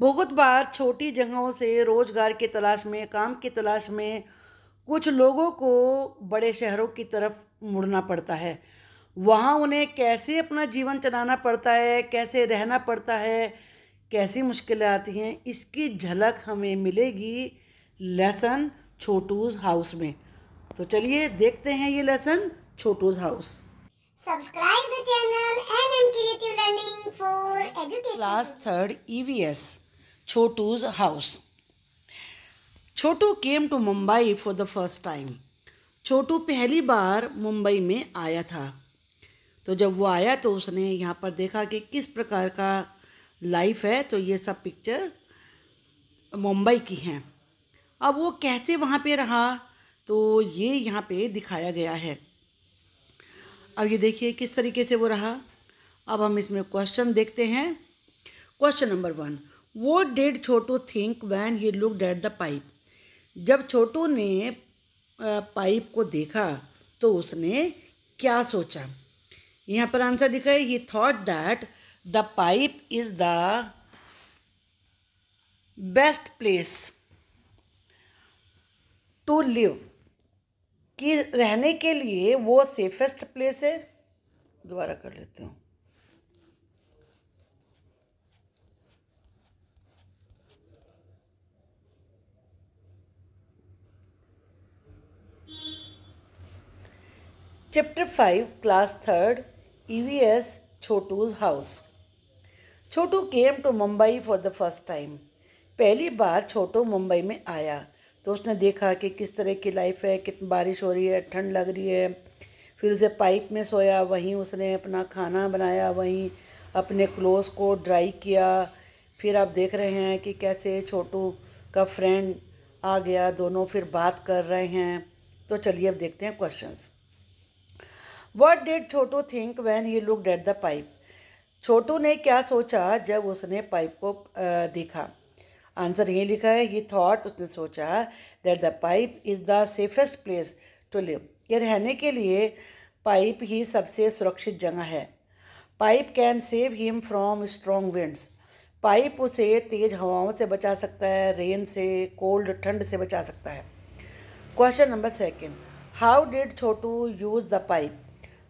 बहुत बार छोटी जगहों से रोजगार की तलाश में काम की तलाश में कुछ लोगों को बड़े शहरों की तरफ मुड़ना पड़ता है वहाँ उन्हें कैसे अपना जीवन चलाना पड़ता है कैसे रहना पड़ता है कैसी मुश्किलें आती हैं इसकी झलक हमें मिलेगी लेसन छोटूज हाउस में तो चलिए देखते हैं ये lesson Chotu's house subscribe the channel we creative learning for education class third EVS e Chotu's house. Chotu came to Mumbai for the first time. Chotu पहली बार मुंबई में आया था तो जब वो आया तो उसने यहाँ पर देखा कि किस प्रकार का लाइफ है तो ये सब पिक्चर मुंबई की हैं अब वो कैसे वहाँ पे रहा तो ये यहाँ पे दिखाया गया है अब ये देखिए किस तरीके से वो रहा अब हम इसमें क्वेश्चन देखते हैं क्वेश्चन नंबर वन वो did Chotu think when he look at the pipe जब छोटू ने पाइप को देखा तो उसने क्या सोचा यहाँ पर आंसर लिखा है he thought that the pipe is the best place to live कि रहने के लिए वो सेफेस्ट प्लेस है दोबारा कर लेते हूँ chapter five class third E V S Chotu's house Chotu came to Mumbai for the first time पहली बार छोटू मुंबई में आया तो उसने देखा कि किस तरह की लाइफ है कितनी बारिश हो रही है ठंड लग रही है फिर उसे पाइप में सोया वहीं उसने अपना खाना बनाया वहीं अपने क्लोज को ड्राई किया फिर आप देख रहे हैं कि कैसे छोटू का फ्रेंड आ गया दोनों फिर बात कर रहे हैं तो चलिए अब देखते हैं questions what did Chotu think when he look at the pipe Chotu ने क्या सोचा जब उसने पाइप को देखा आंसर यही लिखा है ही थाट उसने सोचा that the pipe is the safest place to live ये रहने के लिए पाइप ही सबसे सुरक्षित जगह है pipe can save him from strong winds pipe उसे तेज हवाओं से बचा सकता है रेन से कोल्ड ठंड से बचा सकता है question number second how did Chotu use the pipe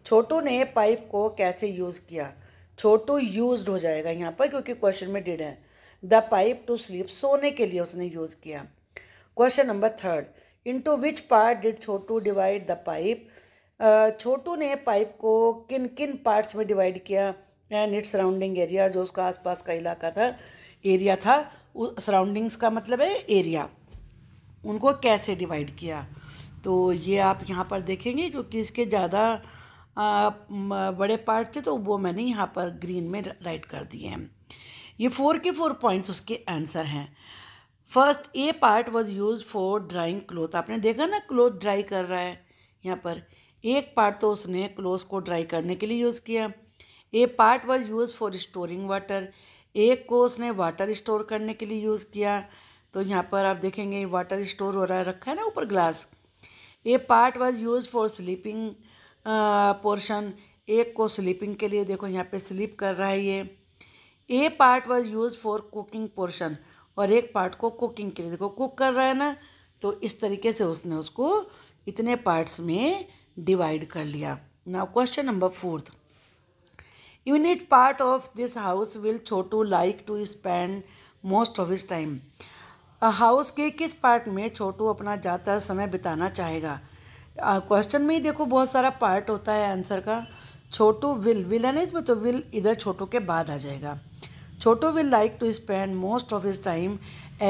Chotu ने पाइप को कैसे यूज़ किया छोटू यूज हो जाएगा यहाँ पर क्योंकि क्वेश्चन में डिड है द पाइप टू स्लीप सोने के लिए उसने यूज़ किया question number third into which part did Chotu divide the pipe Chotu ने पाइप को किन किन पार्ट्स में डिवाइड किया एंड इट सराउंडिंग एरिया जो उसका आसपास का इलाका था एरिया था सराउंडिंग्स का मतलब है एरिया उनको कैसे डिवाइड किया तो ये आप यहाँ पर देखेंगे जो कि इसके ज़्यादा बड़े पार्ट थे तो वो मैंने यहाँ पर ग्रीन में राइट कर दिए हैं ये फोर के फोर पॉइंट्स उसके आंसर हैं first a part was use for drying cloth आपने देखा ना क्लोथ ड्राई कर रहा है यहाँ पर एक पार्ट तो उसने क्लोथ को ड्राई करने के लिए यूज़ किया a part was use for storing water एक को उसने वाटर स्टोर करने के लिए यूज़ किया तो यहाँ पर आप देखेंगे वाटर स्टोर हो रहा है रखा है ना ऊपर glass a part was use for sleeping portion एक को स्लीपिंग के लिए देखो यहाँ पे स्लीप कर रहा है ये a part was use for cooking portion और एक पार्ट को कुकिंग के लिए देखो कुक कर रहा है ना तो इस तरीके से उसने उसको इतने पार्ट्स में डिवाइड कर लिया now question number fourth in which part of this house will Chotu like to spend most of his time house के किस पार्ट में छोटू अपना ज़्यादा समय बिताना चाहेगा क्वेश्चन में ही देखो बहुत सारा पार्ट होता है आंसर का छोटू विल विल है ना इसमें तो विल इधर छोटू के बाद आ जाएगा Chotu will like to spend most of his time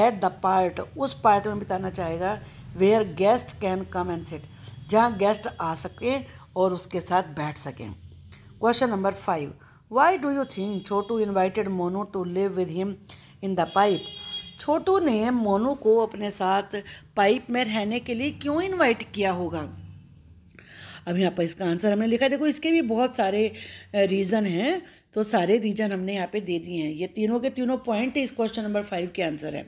at the part उस पार्ट में बिताना चाहेगा where guest can come and sit जहाँ गेस्ट आ सकें और उसके साथ बैठ सकें question number five why do you think Chotu invited Monu to live with him in the pipe Chotu ने मोनू को अपने साथ पाइप में रहने के लिए क्यों इनवाइट किया होगा अब यहाँ पर इसका आंसर हमने लिखा देखो इसके भी बहुत सारे रीज़न हैं तो सारे रीज़न हमने यहाँ पे दे दिए हैं ये तीनों के तीनों पॉइंट इस क्वेश्चन नंबर फाइव के आंसर है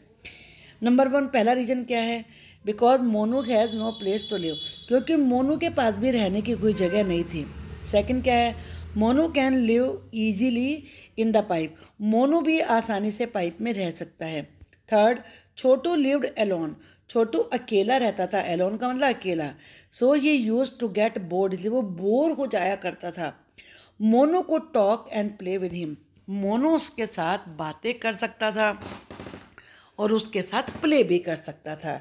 नंबर वन पहला रीज़न क्या है because Monu has no place to live क्योंकि मोनू के पास भी रहने की कोई जगह नहीं थी सेकेंड क्या है Monu can live easily in the pipe Monu भी आसानी से पाइप में रह सकता है third Chotu lived alone Chotu अकेला रहता था एलोन का मतलब अकेला so he use to get bored इसलिए वो बोर हो जाया करता था मोनो को talk and play with him Monu उसके साथ बातें कर सकता था और उसके साथ प्ले भी कर सकता था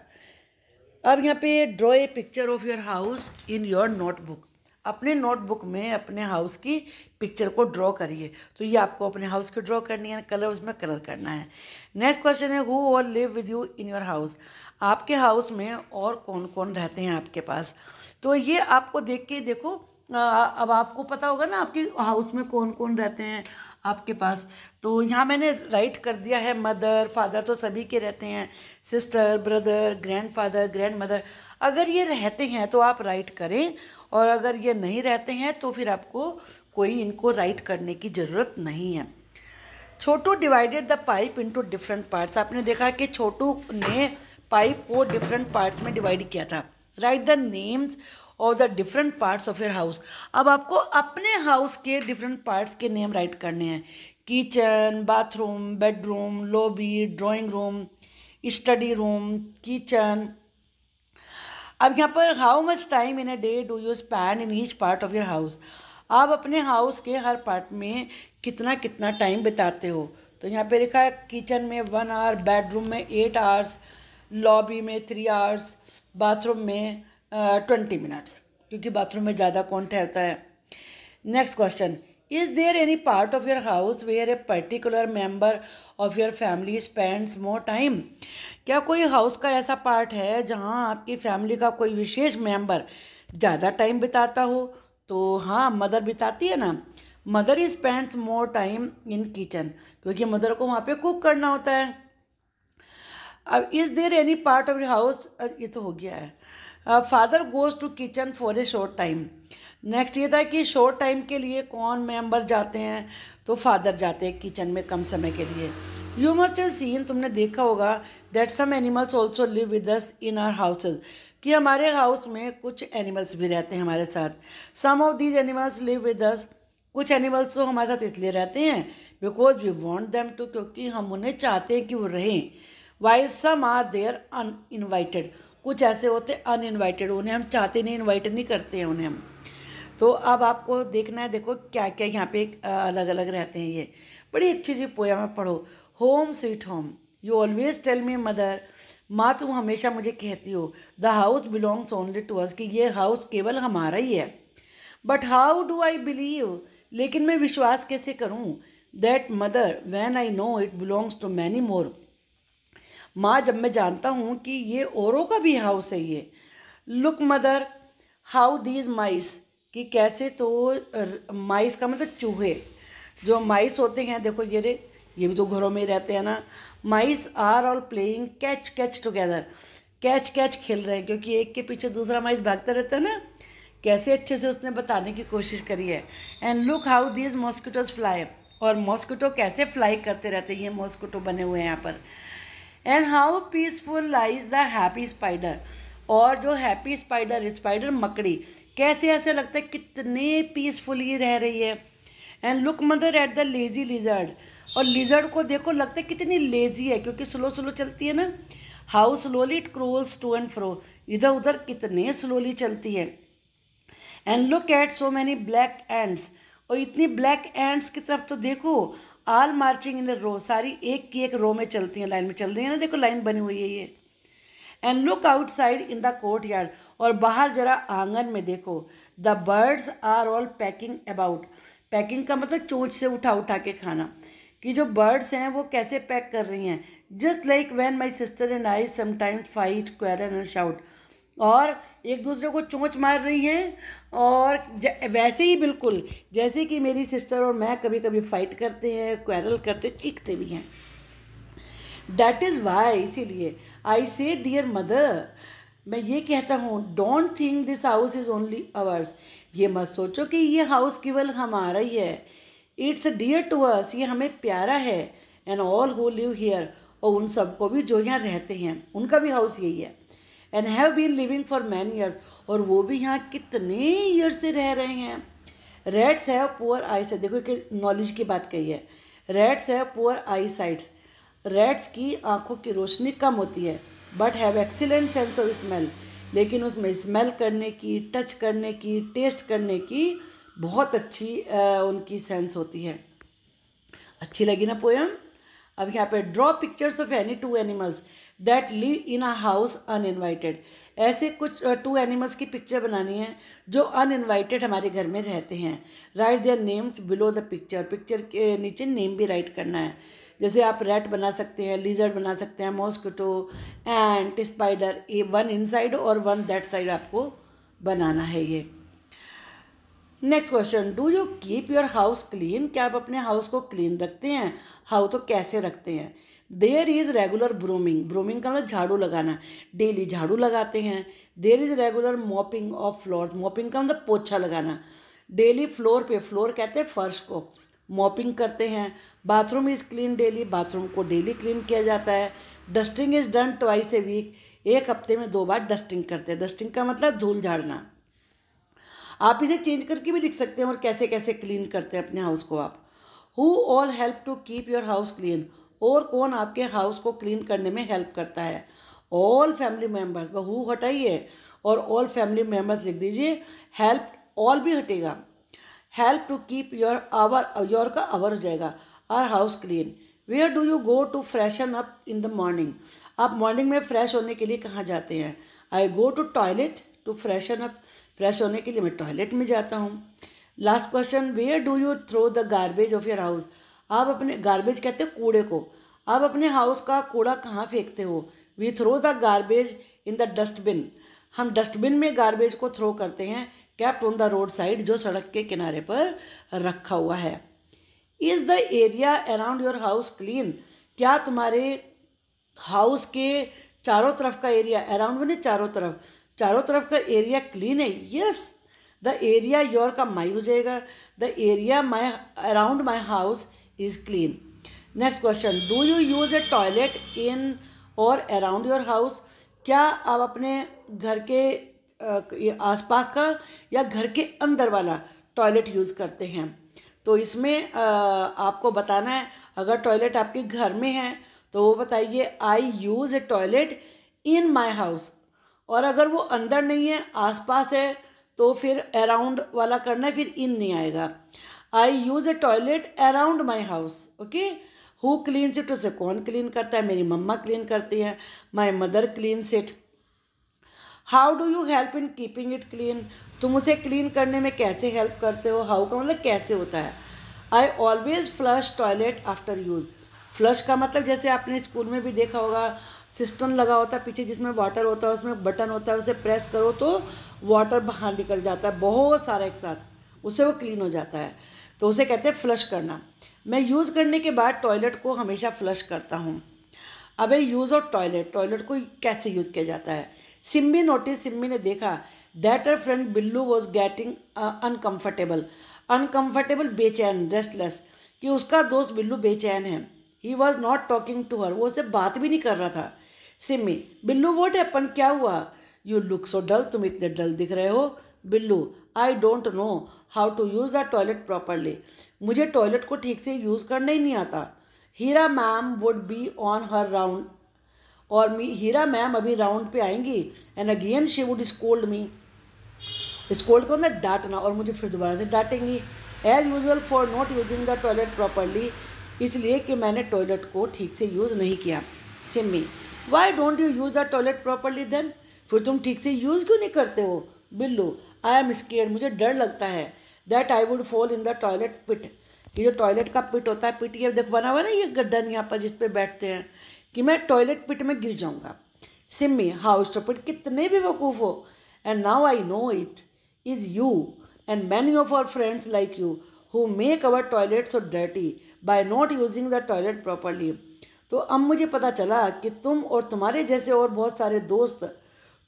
अब यहाँ पे draw a picture of your house in your notebook अपने नोटबुक में अपने हाउस की पिक्चर को ड्रॉ करिए तो ये आपको अपने हाउस की ड्रॉ करनी है कलर उसमें कलर करना है नेक्स्ट क्वेश्चन है who all live with you in your house आपके हाउस में और कौन कौन रहते हैं आपके पास तो ये आपको देख के देखो आ, अब आपको पता होगा ना आपके हाउस में कौन कौन रहते हैं आपके पास तो यहाँ मैंने राइट कर दिया है मदर फादर तो सभी के रहते हैं sister brother grandfather grandmother अगर ये रहते हैं तो आप राइट करें और अगर ये नहीं रहते हैं तो फिर आपको कोई इनको राइट करने की ज़रूरत नहीं है Chotu divided the pipe into different parts आपने देखा कि छोटू ने पाइप को डिफरेंट पार्ट्स में डिवाइड किया था राइट द नेम्स और the different parts of your house अब आपको अपने हाउस के डिफरेंट पार्ट्स के नेम राइट करने हैं kitchen bathroom bedroom lobby drawing room study room kitchen अब यहाँ पर how much time in a day do you spend in each part of your house आप अपने हाउस के हर पार्ट में कितना कितना टाइम बिताते हो तो यहाँ पे लिखा है किचन में वन आवर बेडरूम में एट आवर्स लॉबी में थ्री आवर्स बाथरूम में ट्वेंटी uh, मिनट्स क्योंकि बाथरूम में ज़्यादा कौन ठहरता है next question is there any part of your house where a particular member of your family spends more time क्या कोई हाउस का ऐसा पार्ट है जहाँ आपकी फैमिली का कोई विशेष मेंबर ज़्यादा टाइम बिताता हो तो हाँ मदर बिताती है ना मदर ही spends more time in kitchen क्योंकि मदर को वहाँ पे कुक करना होता है अब is there any part of your house ये तो हो गया है father goes to kitchen for a short time next ये था कि शॉर्ट टाइम के लिए कौन मेंबर जाते हैं तो फादर जाते हैं किचन में कम समय के लिए यू मस्ट हैव सीन तुमने देखा होगा that some animals also live with us in our houses कि हमारे हाउस में कुछ एनिमल्स भी रहते हैं हमारे साथ some of these animals live with us कुछ एनिमल्स तो हमारे साथ इसलिए रहते हैं because we want them to क्योंकि हम उन्हें चाहते हैं कि वो रहें why some are there uninvited कुछ ऐसे होते अन इन्वाइटेड उन्हें हम चाहते नहीं इन्वाइट नहीं करते हैं उन्हें हम तो अब आपको देखना है देखो क्या क्या यहाँ पे अलग अलग रहते हैं ये बड़ी अच्छी अच्छी पोया में पढ़ो home sweet home you always tell me mother माँ तुम हमेशा मुझे कहती हो the house belongs only to us कि ये हाउस केवल हमारा ही है but how do I believe लेकिन मैं विश्वास कैसे करूँ that mother when I know it belongs to many more माँ जब मैं जानता हूँ कि ये औरों का भी हाउस है ये look mother how these mice कि कैसे तो माइस का मतलब चूहे जो माइस होते हैं देखो ये रे ये भी तो घरों में रहते हैं ना mice are all playing catch catch together catch catch खेल रहे हैं क्योंकि एक के पीछे दूसरा माइस भागता रहता है ना कैसे अच्छे से उसने बताने की कोशिश करी है and look how these mosquitoes fly और मॉस्किटो कैसे फ्लाई करते रहते हैं ये मॉस्किटो बने हुए हैं यहाँ पर and how peaceful lies the happy spider और जो हैप्पी स्पाइडर स्पाइडर मकड़ी कैसे ऐसे लगता है कितने पीसफुली रह रही है and look mother at the lazy lizard और लिजर्ड को देखो लगता है कितनी लेज़ी है क्योंकि स्लो स्लो चलती है ना how slowly it crawls to and fro इधर उधर कितने स्लोली चलती है and look at so many black ants और इतनी ब्लैक एंड्स की तरफ तो देखो आल मार्चिंग इन रो सारी एक की एक रो में चलती हैं लाइन में चल रही है ना देखो लाइन बनी हुई है ये and look outside in the courtyard और बाहर जरा आंगन में देखो the birds are all pecking about pecking का मतलब चोंच से उठा उठा के खाना कि जो बर्ड्स हैं वो कैसे पैक कर रही हैं just like when my sister and I sometime fight quarrel and shout और एक दूसरे को चोंच मार रही हैं और वैसे ही बिल्कुल जैसे कि मेरी सिस्टर और मैं कभी कभी फाइट करते हैं क्वेरल करते चीखते भी हैं डैट इज़ वाई इसीलिए आई से डियर मदर मैं ये कहता हूँ don't think this house is only ours ये मत सोचो कि ये हाउस केवल हमारा ही है इट्स डियर टू अस ये हमें प्यारा है and all who live here और उन सबको भी जो यहाँ रहते हैं उनका भी हाउस यही है and have been living for many years और वो भी यहाँ कितने ईयर से रह रहे हैं reds have poor eye sight देखो कि नॉलेज की बात कही है reds have poor eye sights reds की आँखों की रोशनी कम होती है but have excellent sense of smell लेकिन उसमें स्मेल करने की टच करने की टेस्ट करने की बहुत अच्छी आ, उनकी सेंस होती है अच्छी लगी ना पोएम अब यहाँ पे draw pictures of any two animals that live in a house uninvited ऐसे कुछ टू एनिमल्स की पिक्चर बनानी है जो अनइनवाइटेड हमारे घर में रहते हैं write their names below the picture picture के नीचे नेम भी राइट करना है जैसे आप रेट बना सकते हैं लीजर बना सकते हैं मॉस्किटो एंड स्पाइडर ये वन इनसाइड और वन दैट साइड आपको बनाना है ये next question do you keep your house clean क्या आप अपने हाउस को क्लीन रखते हैं हाउ तो कैसे रखते हैं there is regular brooming brooming का मतलब झाड़ू लगाना डेली झाड़ू लगाते हैं there is regular mopping of floor mopping का मतलब पोछा लगाना डेली फ्लोर पे फ्लोर कहते हैं फर्श को मॉपिंग करते हैं bathroom is clean daily bathroom को डेली क्लीन किया जाता है dusting is done twice a week एक हफ्ते में दो बार डस्टिंग करते हैं डस्टिंग का मतलब धूल झाड़ना आप इसे चेंज करके भी लिख सकते हैं और कैसे कैसे क्लीन करते हैं अपने हाउस को आप who all help to keep your house clean और कौन आपके हाउस को क्लीन करने में हेल्प करता है ऑल फैमिली मेम्बर्स हु हटाइए और ऑल फैमिली मेम्बर्स लिख दीजिए हेल्प ऑल भी हटेगा help to keep your hour your का आवर हो जाएगा are house clean where do you go to freshen up in the morning आप मॉर्निंग में फ्रेश होने के लिए कहाँ जाते हैं I go to toilet to freshen up fresh होने के लिए मैं टॉयलेट में जाता हूँ last question where do you throw the garbage of your house आप अपने गार्बेज कहते हैं कूड़े को आप अपने हाउस का कूड़ा कहाँ फेंकते हो we throw the garbage in the dustbin हम डस्टबिन में गार्बेज को थ्रो करते हैं kept on the road side जो सड़क के किनारे पर रखा हुआ है is the area around your house clean क्या तुम्हारे हाउस के चारों तरफ का एरिया अराउंड मैंने चारों तरफ चारों तरफ का एरिया क्लीन है यस द एरिया योर का माई हो जाएगा the area my around my house is clean next question do you use a toilet in और अराउंड योर हाउस क्या आप अपने घर के आस पास का या घर के अंदर वाला टॉयलेट यूज़ करते हैं तो इसमें आपको बताना है अगर टॉयलेट आपके घर में है तो वो बताइए I use a toilet in my house और अगर वो अंदर नहीं है आसपास है तो फिर अराउंड वाला करना है फिर इन नहीं आएगा I use a toilet around my house okay who cleans it उसे कौन क्लीन करता है मेरी मम्मा क्लीन करती है my mother cleans it how do you help in keeping it clean तुम उसे क्लीन करने में कैसे हेल्प करते हो हाउ का मतलब कैसे होता है I always flush toilet after use flush का मतलब जैसे आपने स्कूल में भी देखा होगा सिस्टम लगा होता है पीछे जिसमें वाटर होता है उसमें बटन होता है उसे प्रेस करो तो वाटर बाहर निकल जाता है बहुत सारा एक साथ उससे वो क्लीन हो जाता है तो उसे कहते हैं फ्लश करना मैं यूज़ करने के बाद टॉयलेट को हमेशा फ्लश करता हूँ अब यूज़ ऑफ टॉयलेट टॉयलेट को कैसे यूज़ किया जाता है सिम्मी नोटिस सिम्मी ने देखा that her friend Billu was getting uncomfortable uncomfortable बेचैन रेस्टलेस कि उसका दोस्त बिल्लू बेचैन है he was not talking to her वो उसे बात भी नहीं कर रहा था सिम्मी बिल्लू वोट अपन क्या हुआ यू लुक सो डल तुम इतने डल दिख रहे हो Billu I don't know how to use the toilet properly मुझे टॉयलेट को ठीक से यूज़ करना ही नहीं आता Heera ma'am would be on her round और हीरा मैम अभी राउंड पे आएंगी and again she would scold me scold को ना डांटना और मुझे फिर दोबारा से डांटेंगी as usual for not using the toilet properly इसलिए कि मैंने टॉयलेट को ठीक से यूज़ नहीं किया Simmi why don't you use the toilet properly then फिर तुम ठीक से यूज़ क्यों नहीं करते हो बिल्लू आई एम स्केयर मुझे डर लगता है that I would fall in the toilet pit ये जो टॉयलेट का पिट होता है पिट ये देखो बना हुआ ना ये गर्दन यहाँ पर जिस पर बैठते हैं कि मैं टॉयलेट पिट में गिर जाऊंगा सिम्मी हाउ टॉपिट कितने भी वक़ूफ हो and now I know it is you and many of our friends like you who make our toilet so dirty by not using the toilet properly तो अब मुझे पता चला कि तुम और तुम्हारे जैसे और बहुत सारे दोस्त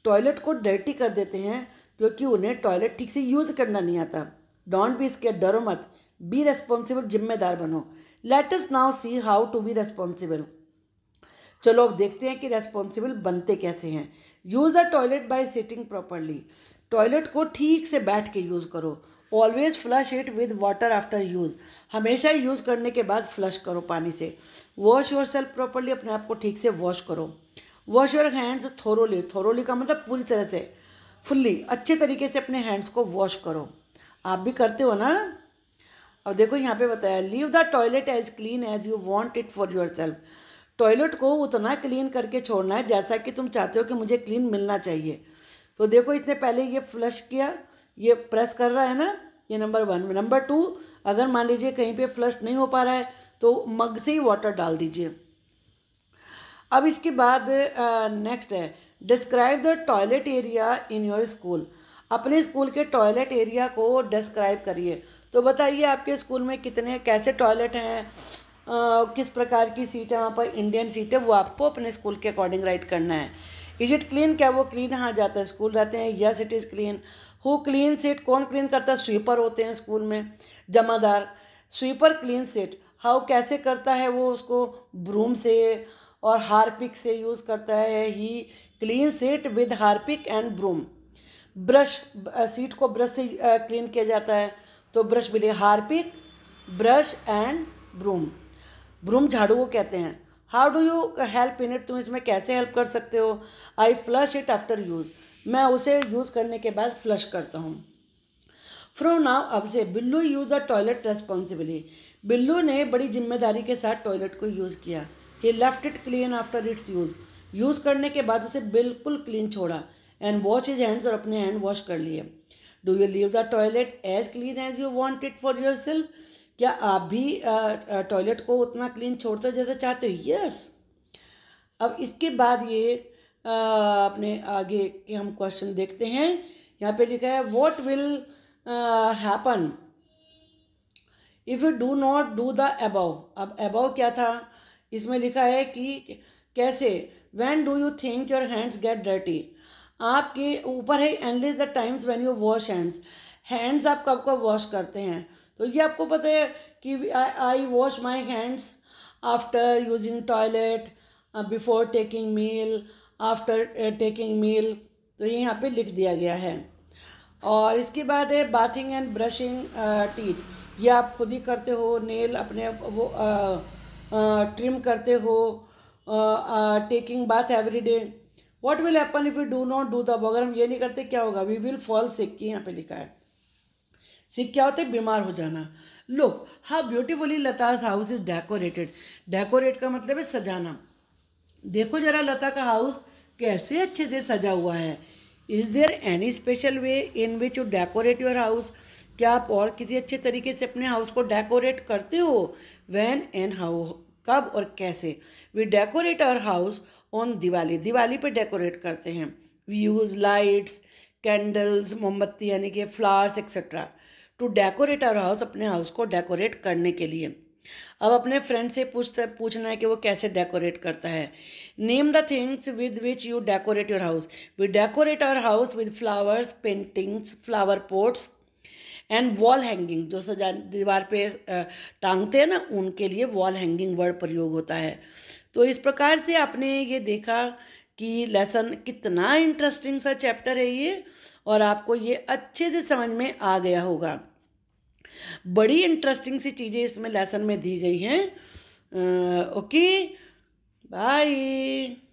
टॉयलेट को डर्टी कर देते हैं क्योंकि उन्हें टॉयलेट ठीक से यूज़ करना नहीं आता डोंट बी इसके डरो मत बी रेस्पॉन्सिबल जिम्मेदार बनो let us now see how to be responsible चलो अब देखते हैं कि रेस्पॉन्सिबल बनते कैसे हैं use the toilet by sitting properly toilet को ठीक से बैठ के यूज़ करो always flush it with water after use हमेशा यूज़ करने के बाद फ्लश करो पानी से वॉश योर सेल्फ प्रॉपरली अपने आप को ठीक से वॉश करो wash your hands thoroughly thoroughly का मतलब पूरी तरह से फुल्ली अच्छे तरीके से अपने हैंड्स को वॉश करो आप भी करते हो ना अब देखो यहाँ पे बताया leave the toilet as clean as you want it for your yourself toilet को उतना क्लीन करके छोड़ना है जैसा कि तुम चाहते हो कि मुझे क्लीन मिलना चाहिए तो देखो इसने पहले ये फ्लश किया ये प्रेस कर रहा है ना ये नंबर वन नंबर टू अगर मान लीजिए कहीं पे फ्लश नहीं हो पा रहा है तो मग से ही वाटर डाल दीजिए अब इसके बाद नेक्स्ट है describe the toilet area in your school अपने स्कूल के टॉयलेट एरिया को डिस्क्राइब करिए तो बताइए आपके स्कूल में कितने कैसे टॉयलेट हैं किस प्रकार की सीट है वहाँ पर इंडियन सीट है वो आपको अपने स्कूल के अकॉर्डिंग राइट करना है इज इट क्लीन क्या वो क्लीन हाँ जाता है स्कूल रहते हैं yes it is clean who clean seat कौन क्लीन करता है स्वीपर होते हैं स्कूल में जमादार स्वीपर क्लीन सीट हाउ कैसे करता है वो उसको ब्रूम से और हारपिक से यूज़ करता है he clean seat with Harpic and broom brush seat को ब्रश से क्लीन किया जाता है तो ब्रश मिले Harpic brush and broom broom झाड़ू को कहते हैं how do you help in it तुम इसमें कैसे हेल्प कर सकते हो I flush it after use मैं उसे यूज़ करने के बाद फ्लश करता हूँ फ्रॉम नाउ अब से Billu use the toilet responsibly Billu ने बड़ी जिम्मेदारी के साथ टॉयलेट को यूज़ किया he left it clean after its use use करने के बाद उसे बिल्कुल क्लीन छोड़ा एंड वॉश इज हैंड्स और अपने हैंड वॉश कर लिए do you leave the toilet as clean as you want it for your yourself आप भी टॉयलेट को उतना क्लीन छोड़ते हो जैसे चाहते हो यस अब इसके बाद ये अपने आगे के हम क्वेश्चन देखते हैं यहाँ पे लिखा है what will happen if you do not do the above अब अबव क्या था इसमें लिखा है कि कैसे when do you think your hands get dirty आपके ऊपर है analyse the times when you wash hands hands आप कब कब वॉश करते हैं तो ये आपको पता है कि I wash my hands after using toilet before taking meal after taking meal तो ये यहाँ पे लिख दिया गया है और इसके बाद है बाथिंग एंड ब्रशिंग टीथ ये आप खुद ही करते हो नेल अपने वो ट्रिम uh, uh, करते हो taking bath every day what will happen if you do not do the अगर हम ये नहीं करते क्या होगा वी विल फॉल सिक यहाँ पे लिखा है से क्या होता है बीमार हो जाना look how beautifully Lata house is decorated decorate का मतलब है सजाना देखो जरा लता का हाउस कैसे अच्छे से सजा हुआ है is there any special way in which you decorate your house क्या आप और किसी अच्छे तरीके से अपने हाउस को डेकोरेट करते हो वैन एंड हाउ कब और कैसे we decorate our house on Diwali Diwali पे डेकोरेट करते हैं वी यूज़ लाइट्स कैंडल्स मोमबत्ती यानी कि flowers etcetera to decorate our house अपने हाउस को डेकोरेट करने के लिए अब अपने फ्रेंड से पूछ पूछना है कि वो कैसे डेकोरेट करता है name the things with which you decorate your house we decorate our house with flowers paintings flower pots and wall hanging जो सजा दीवार पे टांगते हैं ना उनके लिए वॉल हैंगिंग वर्ड प्रयोग होता है तो इस प्रकार से आपने ये देखा कि लेसन कितना इंटरेस्टिंग सा चैप्टर है ये और आपको ये अच्छे से समझ में आ गया होगा बड़ी इंटरेस्टिंग सी चीज़ें इसमें लेसन में दी गई हैं ओके बाय